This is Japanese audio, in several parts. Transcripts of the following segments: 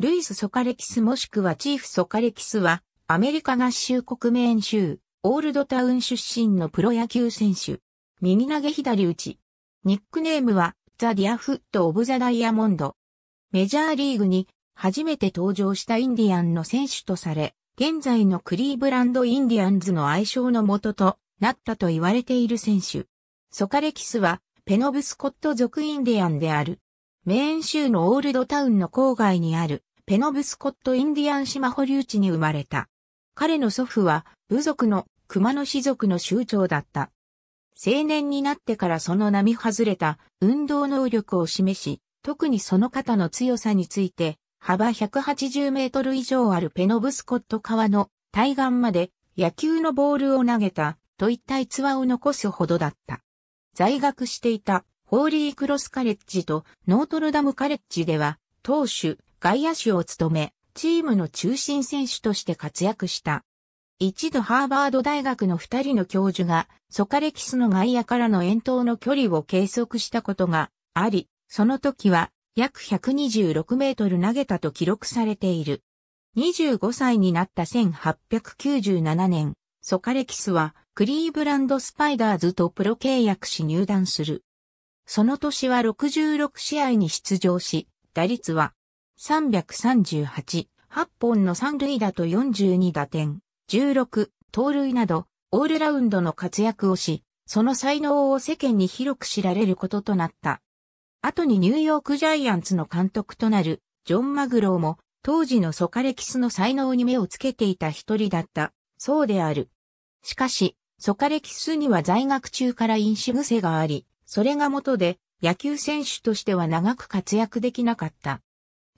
ルイス・ソカレキスもしくはチーフ・ソカレキスは、アメリカ合衆国メーン州、オールドタウン出身のプロ野球選手。右投げ左打ち。ニックネームは、ザ・ディアフット・オブ・ザ・ダイヤモンド。メジャーリーグに初めて登場したインディアンの選手とされ、現在のクリーブランド・インディアンズの愛称の元となったと言われている選手。ソカレキスは、ペノブスコット族インディアンである。メーン州のオールドタウンの郊外にあるペノブスコットインディアン島保留地に生まれた。彼の祖父は部族の熊野氏族の酋長だった。青年になってからその波外れた運動能力を示し、特にその肩の強さについて、幅180メートル以上あるペノブスコット川の対岸まで野球のボールを投げたといった逸話を残すほどだった。在学していたホーリークロスカレッジとノートルダムカレッジでは、当主、外野手を務め、チームの中心選手として活躍した。一度ハーバード大学の二人の教授が、ソカレキスの外野からの遠投の距離を計測したことがあり、その時は約126メートル投げたと記録されている。25歳になった1897年、ソカレキスはクリーブランドスパイダーズとプロ契約し入団する。その年は66試合に出場し、打率は338、8本の三塁打と42打点、16、盗塁など、オールラウンドの活躍をし、その才能を世間に広く知られることとなった。後にニューヨークジャイアンツの監督となる、ジョン・マグローも、当時のソカレキスの才能に目をつけていた一人だった、そうである。しかし、ソカレキスには在学中から飲酒癖があり、それが元で、野球選手としては長く活躍できなかった。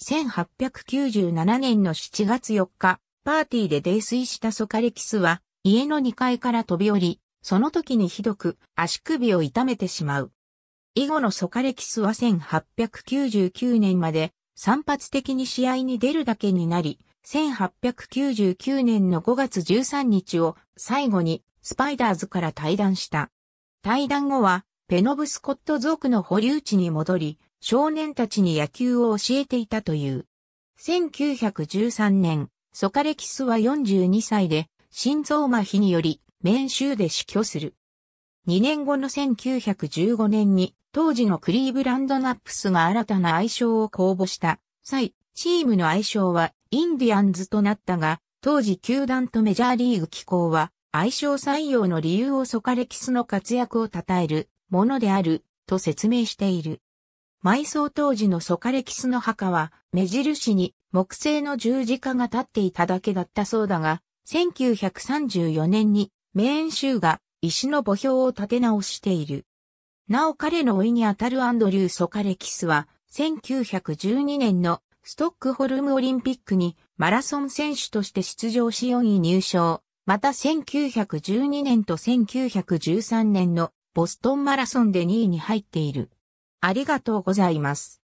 1897年の7月4日、パーティーで泥酔したソカレキスは、家の2階から飛び降り、その時にひどく足首を痛めてしまう。以後のソカレキスは1899年まで散発的に試合に出るだけになり、1899年の5月13日を最後にスパイダーズから退団した。退団後はペノブスコット族の保留地に戻り、少年たちに野球を教えていたという。1913年、ソカレキスは42歳で、心臓麻痺により、免衆で死去する。2年後の1915年に、当時のクリーブランドナップスが新たな愛称を公募した際、チームの愛称はインディアンズとなったが、当時球団とメジャーリーグ機構は、愛称採用の理由をソカレキスの活躍を称えるものであると説明している。埋葬当時のソカレキスの墓は、目印に木製の十字架が立っていただけだったそうだが、1934年にメーン州が石の墓標を立て直している。なお彼のいにあたるアンドリュー・ソカレキスは、1912年のストックホルムオリンピックにマラソン選手として出場し4位入賞。また1912年と1913年のボストンマラソンで2位に入っている。ありがとうございます。